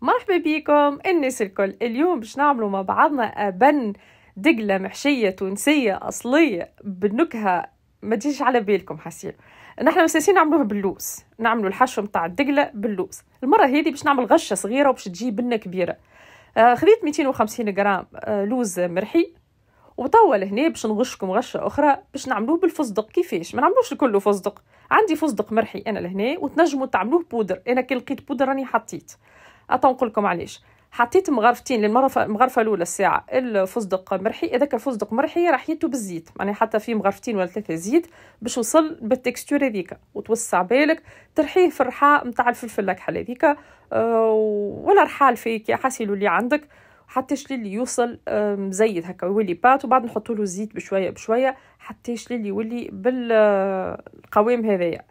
مرحبا بيكم الناس الكل اليوم باش نعملوا مع بعضنا بن دقله محشيه تونسيه اصليه بنكهه ما تجيش على بالكم حسين نحن مساسين نعملوه باللوز نعملوا الحشو نتاع الدقله باللوز المره هذه باش نعمل غشه صغيره وباش تجي بنه كبيره آه خذيت 250 غرام آه لوز مرحي وتوا لهنا باش نغشكم غشه اخرى باش نعملوه بالفستق كيفاش ما نعملوش الكل فستق عندي فستق مرحي انا لهنا وتنجموا تعملوه بودر انا كي لقيت بودر راني حطيت نقول لكم علاش حطيت مغرفتين للمغرفه المغرفه الاولى الساعه الفستق مرحي هذاك الفستق مرحي رحيته بالزيت يعني حتى فيه مغرفتين ولا ثلاثه زيت باش وصل بالتكستور هذيك وتوسع بالك ترحيه في الرحاء نتاع الفلفل الاكحل هذيك آه، ولا رحال فيك حاسيلو اللي عندك حتى اللي يوصل مزيد هكا يولي بات وبعد نحطوا له الزيت بشويه بشويه حتى اللي يولي بالقوام آه، هذايا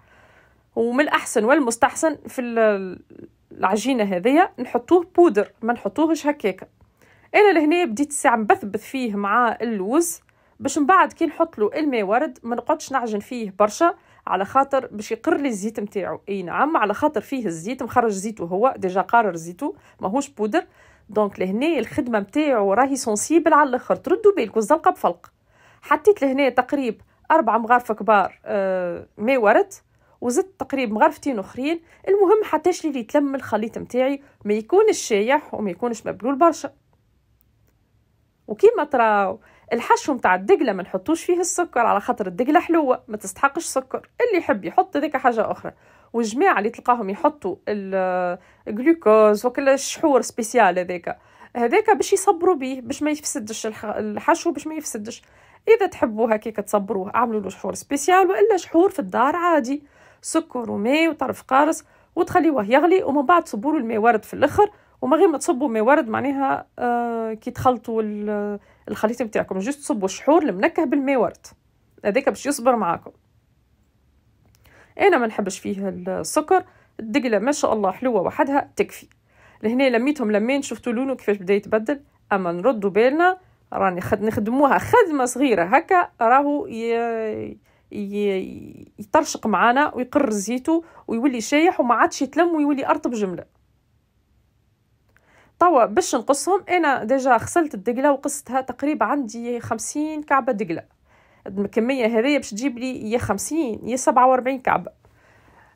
ومن الاحسن والمستحسن في العجينه هذيا نحطوه بودر ما نحطوهش هكاكا انا لهنا بديت الساعه نبثبث فيه مع اللوز باش من بعد كي نحط له الماء ورد ما نقعدش نعجن فيه برشا على خاطر باش يقر لي الزيت نتاعو اي نعم على خاطر فيه الزيت مخرج زيتو هو ديجا قارر زيتو ماهوش بودر دونك لهنا الخدمه نتاعو راهي سونسيبل على الاخر تردوا بالكم الزلقه بفلق حطيت لهنا تقريب أربع مغارف كبار آه ماء ورد وزدت تقريبا مغرفتين اخرين المهم حتى لي يتلم الخليط نتاعي ما يكونش شايح وما يكونش مبلول برشا وكيما تراو الحشو نتاع الدقله ما نحطوش فيه السكر على خاطر الدقله حلوه ما تستحقش سكر اللي يحب يحط ذيك حاجه اخرى والجماعه اللي تلقاهم يحطوا الجلوكوز وكل الشحور سبيسيال هذاك هذاك باش يصبروا بيه باش ما يفسدش الحشو باش ما يفسدش اذا تحبوا هكاك تصبروه اعملوا له شحور سبيسيال والا شحور في الدار عادي سكر وماء وطرف قارص وتخليوه يغلي ومن بعد تصبوا الماء ورد في الاخر ومن غير ما تصبوا ماء ورد معناها آه، كي تخلطوا الخليط نتاعكم جوست تصبوا الشحور المنكه بالماء ورد هذاك باش يصبر معاكم انا ما نحبش فيه السكر الدقله ما شاء الله حلوه وحدها تكفي لهنا لميتهم لمين شفتوا لونه كيفاش بدا يتبدل اما نردوا بالنا راني خد نخدموها خدمه صغيره هكا راهو ي... يطرشق معانا ويقر زيتو ويولي شايح وما عادش يتلم ويولي ارطب جمله توا باش نقصهم انا ديجا غسلت الدقله وقصتها تقريبا عندي خمسين كعبه دقله الكميه هذه باش تجيب لي يا خمسين يا سبعة وأربعين كعبه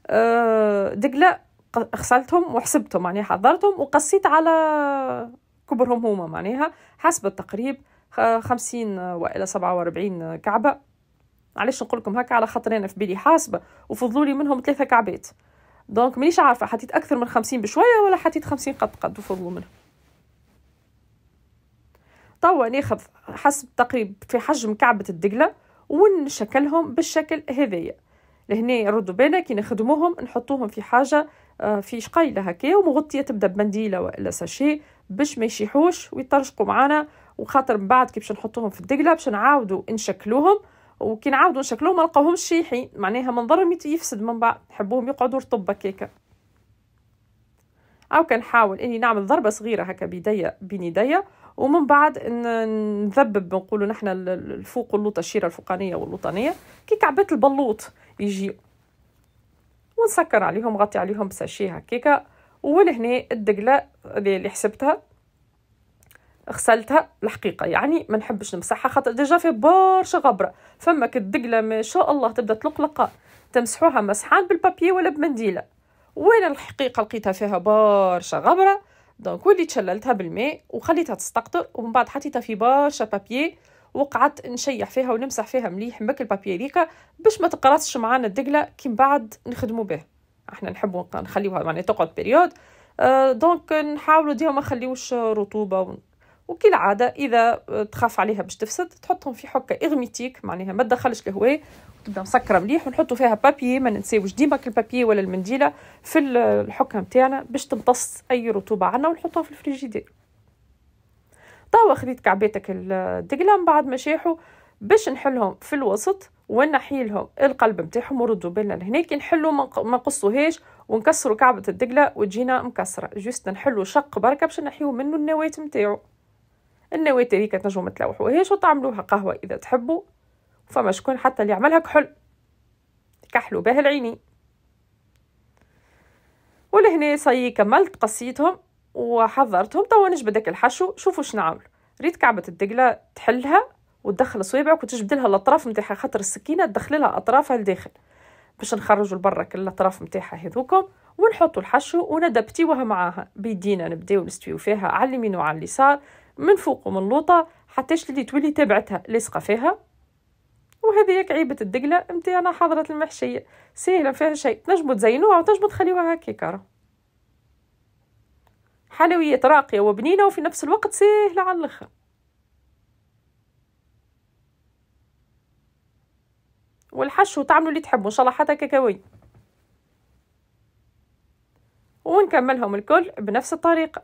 أه دقله غسلتهم وحسبتهم يعني حضرتهم وقصيت على كبرهم هما معناها حسب التقريب خمسين وإلى سبعة وأربعين كعبة معلش نقول لكم هكا على خاطر انا في بالي حاسبه وفضلولي منهم ثلاثه كعبات دونك مانيش عارفه حطيت اكثر من خمسين بشويه ولا حطيت خمسين قد قد وفضلوا منهم توا ناخذ حسب تقريب في حجم كعبه الدقله ونشكلهم بالشكل هذايا لهنا ردوا بالنا كي نخدموهم نحطوهم في حاجه آه، في شقيله هكا ومغطيه تبدا بمنديله ولا ساشي باش ما يشيحوش ويطرشقوا معانا وخاطر من بعد كي باش نحطوهم في الدقله باش نعاودوا نشكلوهم وكي نعاودو نشكلوهم ما لقاوهمش شيحين معناها منظرهم يفسد من بعد نحبوهم يقعدوا رطب هكاكا او كنحاول اني نعمل ضربه صغيره هكا بيديا بين يديا ومن بعد نذبب نقولو نحنا الفوق اللوطة الشيره الفوقانيه واللوطانيه كي كعبات البلوط يجي ونسكر عليهم غطي عليهم بساشي هكاكا ولهنا الدقله اللي حسبتها غسلتها الحقيقه يعني ما نحبش نمسحها خاطر ديجا في برشا غبره فما كالدقله ما شاء الله تبدا تلقلق تمسحوها مسحان بالبابي ولا بمنديله وانا الحقيقه لقيتها فيها برشا غبره دونك وليت شللتها بالماء وخليتها تستقطر ومن بعد حطيتها في برشا بابي وقعدت نشيح فيها ونمسح فيها مليح مك البابي هذيكا باش ما تقرصش معانا الدقله كي بعد نخدمو به احنا نحبو نخليوها معناها تقعد بيريود أه دونك نحاولوا ديما ما نخليوش رطوبه وكالعاده اذا تخاف عليها باش تفسد تحطهم في حكه اغميتيك معناها ما تدخلش الهواء تبدا مسكره مليح ونحطوا فيها بابيي ما ننساوش ديما البابيي ولا المنديله في الحكه نتاعنا باش تمتص اي رطوبه عنا ونحطوها في الفريجيدير توا خديت كعباتك الدقلام بعد ما شاحوا باش نحلهم في الوسط ونحيلهم القلب نتاعهم وردوا بالنا لهناك نحلوا ما نقصوهاش ونكسروا كعبه الدقله وتجينا مكسره جوست نحلوا شق بركه باش نحيو منه النواه نتاعو النواتر كتنجموا كتنجمو هي تلوحوهاش تعملوها قهوه اذا تحبوا فما شكون حتى اللي عملها كحل كحلوا به العيني ولهنا صي كملت قصيتهم وحضرتهم توا نجبد داك الحشو شوفوا شنو نعمل ريت كعبه الدقله تحلها وتدخل صوابعك وتجبدلها الاطراف نتاعها خاطر السكينه تدخل لها اطرافها لداخل باش نخرجوا لبرا كل الاطراف نتاعها هذوكم ونحطوا الحشو وندبتيوها معاها بيدينا نبداو نستويو فيها على اليمين وعلى اليسار من فوق ومن لوطا حتى اللي تولي تبعتها لصقه فيها وهذيك عيبة الدقلة انا حضرة المحشية سهلة فيها شيء تنجمو تزينوها وتنجمو تخليوها هكاك حلوية حلويات راقية وبنينة وفي نفس الوقت سهلة على الآخر والحش وتعملوا اللي تحبوا ان شاء الله حتى كاكاوي ونكملهم الكل بنفس الطريقه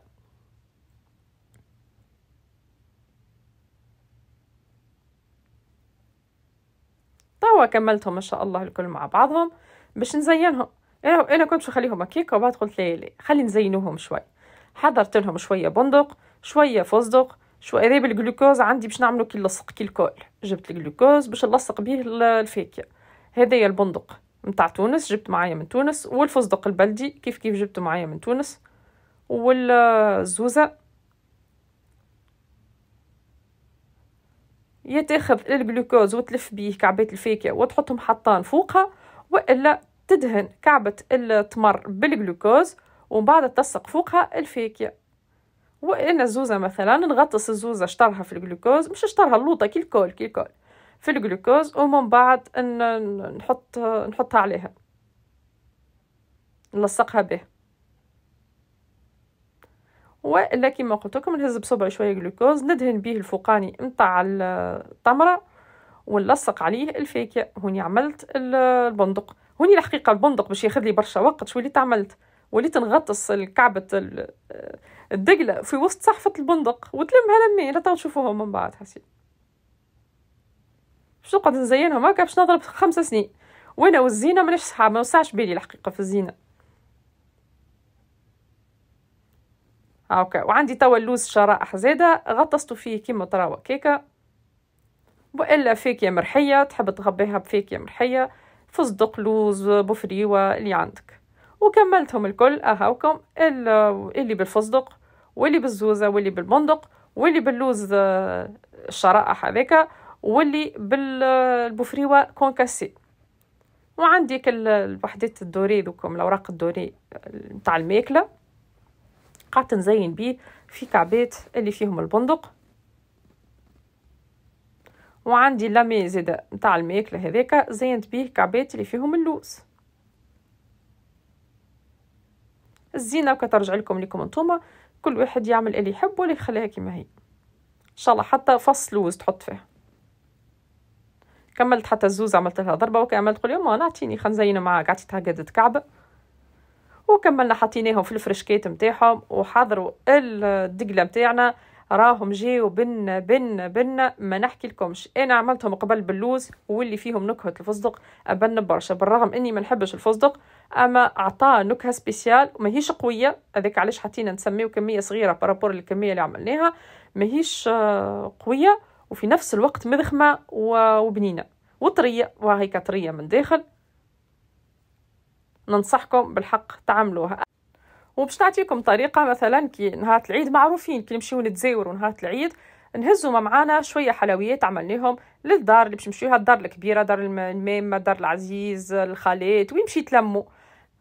كملتهم ان شاء الله الكل مع بعضهم باش نزينهم انا انا كنت نخليهم هكيك وبعد قلت لي لي خلي نزينوهم شوي حضرت لهم شويه بندق شويه فستق شويه ريب الجلوكوز عندي باش نعملو كي نلصق كي الكل جبت الجلوكوز باش نلصق بيه الفاكهه هذايا البندق نتاع تونس جبت معايا من تونس والفستق البلدي كيف كيف جبته معايا من تونس والزوزه يا تاخذ الجلوكوز وتلف بيه كعبات الفاكهه وتحطهم حطان فوقها والا تدهن كعبه التمر بالجلوكوز ومن بعد تلصق فوقها الفاكهه وانا الزوزه مثلا نغطس الزوزه شطرها في الجلوكوز مش شطرها اللوطه كي الكول كي الكول في الجلوكوز ومن بعد نحط نحطها عليها نلصقها به ولا كما قلت لكم نهز بصبعي شويه جلوكوز ندهن به الفوقاني نتاع التمره ونلصق عليه الفاكهه هوني عملت البندق هوني الحقيقه البندق باش ياخذ لي برشا وقت شو اللي تعملت وليت نغطس الكعبة الدقلة في وسط صحفة البندق وتلمها لمين لا تشوفوهم من بعد حسين باش نقعد نزينهم هكا باش نضرب خمس سنين وانا والزينة مانيش صحاب ما وسعش بالي الحقيقة في الزينة هاكا آه، وعندي توا اللوز شرائح زاده غطستو فيه كيما تراوا كيكه والا يا مرحيه تحب تغبيها يا مرحيه فصدق لوز بفريوه اللي عندك وكملتهم الكل اهاوكم اللي بالفصدق واللي بالزوزه واللي بالبندق واللي باللوز آه، الشرائح هذاك واللي بالبفريوه كونكاسي وعندي كل الوحدات الدوري دوكم الاوراق الدوري آه، نتاع الماكله قعدت نزين بيه في كعبات اللي فيهم البندق وعندي لامي زاده نتاع الماكله هذاك زينت بيه كعبات اللي فيهم اللوز الزينه وكترجع لكم لكم نتوما كل واحد يعمل اللي يحب واللي يخليها كيما هي ان شاء الله حتى فص لوز تحط فيه كملت حتى الزوز عملت لها ضربه وكي عملت قول يما نعطيني خنزينه معاك عطيتها قدة كعبه وكملنا حطيناهم في الفرشكات نتاعهم وحضروا الدقله نتاعنا راهم جاو بن بن بن ما نحكي لكمش انا عملتهم قبل باللوز واللي فيهم نكهه الفستق ابن برشا بالرغم اني ما نحبش الفستق اما عطاه نكهه سبيسيال ماهيش قويه هذاك علاش حطينا نسميو كميه صغيره بارابور للكميه اللي عملناها ماهيش آه، قويه وفي نفس الوقت مذخمه وبنينه وطريه وهيك طريه من داخل ننصحكم بالحق تعملوها وباش نعطيكم طريقة مثلا كي نهار العيد معروفين كي نمشيو نتزاوروا نهار العيد نهزوا معانا شوية حلويات عملناهم للدار اللي باش نمشيوها الدار الكبيرة دار الميمة دار العزيز الخالات ويمشي تلموا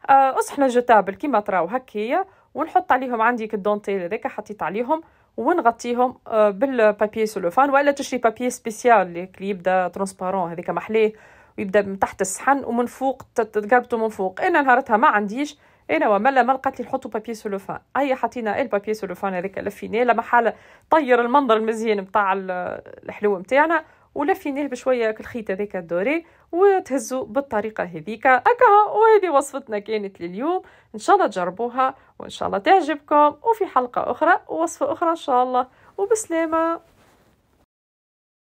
آه، أصحنا جتابل كيما تراو هكايا ونحط عليهم عندي كدونتيل هذاك حطيت عليهم ونغطيهم آه، بالبابي سولوفان ولا تشري بابي سبيسيال اللي يبدا ترونسبارون هذيك محليه ويبدا من تحت الصحن ومن فوق تقابته من فوق انا نهارتها ما عنديش انا وملا ما لقات لي نحطوا بابي سولوفان اي حطينا البابي سولوفان هذاك لفيناه لما حال طير المنظر المزيان نتاع الحلو نتاعنا ولفيناه بشويه الخيط هذاك الدوري وتهزوا بالطريقه هذيك اكا وهذه وصفتنا كانت لليوم ان شاء الله تجربوها وان شاء الله تعجبكم وفي حلقه اخرى وصفه اخرى ان شاء الله وبسلامه